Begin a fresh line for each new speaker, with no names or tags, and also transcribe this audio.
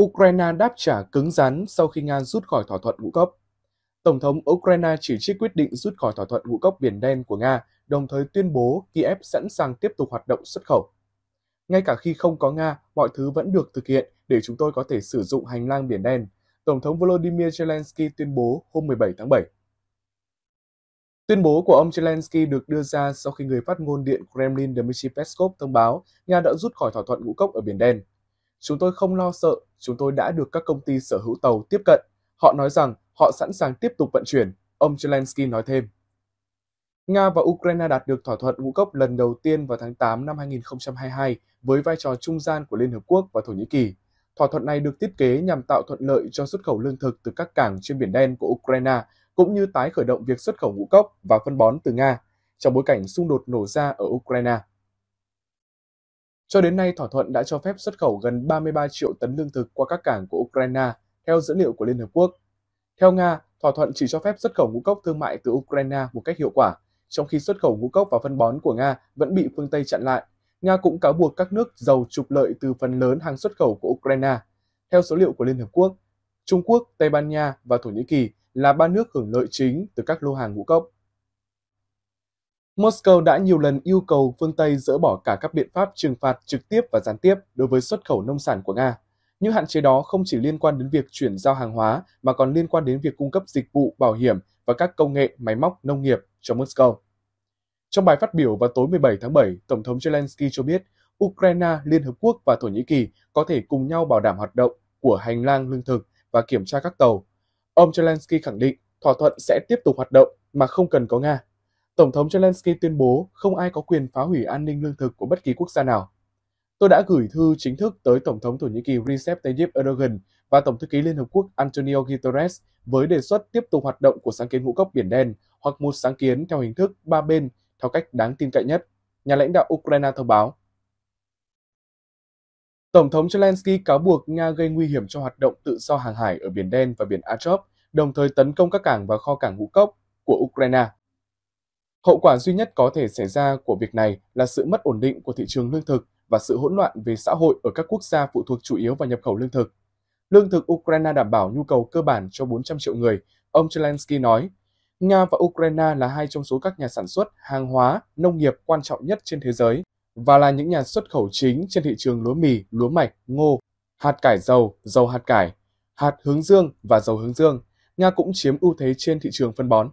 Ukraine đáp trả cứng rắn sau khi Nga rút khỏi thỏa thuận ngũ cốc. Tổng thống Ukraine chỉ trích quyết định rút khỏi thỏa thuận ngũ cốc Biển Đen của Nga, đồng thời tuyên bố Kiev sẵn sàng tiếp tục hoạt động xuất khẩu. Ngay cả khi không có Nga, mọi thứ vẫn được thực hiện để chúng tôi có thể sử dụng hành lang Biển Đen, Tổng thống Volodymyr Zelensky tuyên bố hôm 17 tháng 7. Tuyên bố của ông Zelensky được đưa ra sau khi người phát ngôn Điện Kremlin Dmitry Peskov thông báo Nga đã rút khỏi thỏa thuận ngũ cốc ở Biển Đen. Chúng tôi không lo sợ, chúng tôi đã được các công ty sở hữu tàu tiếp cận. Họ nói rằng họ sẵn sàng tiếp tục vận chuyển, ông Zelensky nói thêm. Nga và Ukraine đạt được thỏa thuận ngũ cốc lần đầu tiên vào tháng 8 năm 2022 với vai trò trung gian của Liên Hợp Quốc và Thổ Nhĩ Kỳ. Thỏa thuận này được thiết kế nhằm tạo thuận lợi cho xuất khẩu lương thực từ các cảng trên biển đen của Ukraine, cũng như tái khởi động việc xuất khẩu ngũ cốc và phân bón từ Nga trong bối cảnh xung đột nổ ra ở Ukraine. Cho đến nay, thỏa thuận đã cho phép xuất khẩu gần 33 triệu tấn lương thực qua các cảng của Ukraine, theo dữ liệu của Liên Hợp Quốc. Theo Nga, thỏa thuận chỉ cho phép xuất khẩu ngũ cốc thương mại từ Ukraine một cách hiệu quả, trong khi xuất khẩu ngũ cốc và phân bón của Nga vẫn bị phương Tây chặn lại. Nga cũng cáo buộc các nước giàu trục lợi từ phần lớn hàng xuất khẩu của Ukraine. Theo số liệu của Liên Hợp Quốc, Trung Quốc, Tây Ban Nha và Thổ Nhĩ Kỳ là ba nước hưởng lợi chính từ các lô hàng ngũ cốc. Moscow đã nhiều lần yêu cầu phương Tây dỡ bỏ cả các biện pháp trừng phạt trực tiếp và gián tiếp đối với xuất khẩu nông sản của Nga. Những hạn chế đó không chỉ liên quan đến việc chuyển giao hàng hóa mà còn liên quan đến việc cung cấp dịch vụ, bảo hiểm và các công nghệ máy móc nông nghiệp cho Moscow. Trong bài phát biểu vào tối 17 tháng 7, Tổng thống Zelensky cho biết Ukraine, Liên Hợp Quốc và Thổ Nhĩ Kỳ có thể cùng nhau bảo đảm hoạt động của hành lang lương thực và kiểm tra các tàu. Ông Zelensky khẳng định thỏa thuận sẽ tiếp tục hoạt động mà không cần có Nga Tổng thống Zelensky tuyên bố không ai có quyền phá hủy an ninh lương thực của bất kỳ quốc gia nào. Tôi đã gửi thư chính thức tới Tổng thống Thổ Nhĩ Kỳ Recep Tayyip Erdogan và Tổng thư ký Liên Hợp Quốc Antonio Guterres với đề xuất tiếp tục hoạt động của sáng kiến ngũ cốc Biển Đen hoặc một sáng kiến theo hình thức ba bên theo cách đáng tin cậy nhất, nhà lãnh đạo Ukraine thông báo. Tổng thống Zelensky cáo buộc Nga gây nguy hiểm cho hoạt động tự do hàng hải ở Biển Đen và Biển Azov, đồng thời tấn công các cảng và kho cảng ngũ cốc của Ukraine. Hậu quả duy nhất có thể xảy ra của việc này là sự mất ổn định của thị trường lương thực và sự hỗn loạn về xã hội ở các quốc gia phụ thuộc chủ yếu vào nhập khẩu lương thực. Lương thực Ukraine đảm bảo nhu cầu cơ bản cho 400 triệu người, ông Zelensky nói. Nga và Ukraine là hai trong số các nhà sản xuất hàng hóa nông nghiệp quan trọng nhất trên thế giới và là những nhà xuất khẩu chính trên thị trường lúa mì, lúa mạch, ngô, hạt cải dầu, dầu hạt cải, hạt hướng dương và dầu hướng dương. Nga cũng chiếm ưu thế trên thị trường phân bón.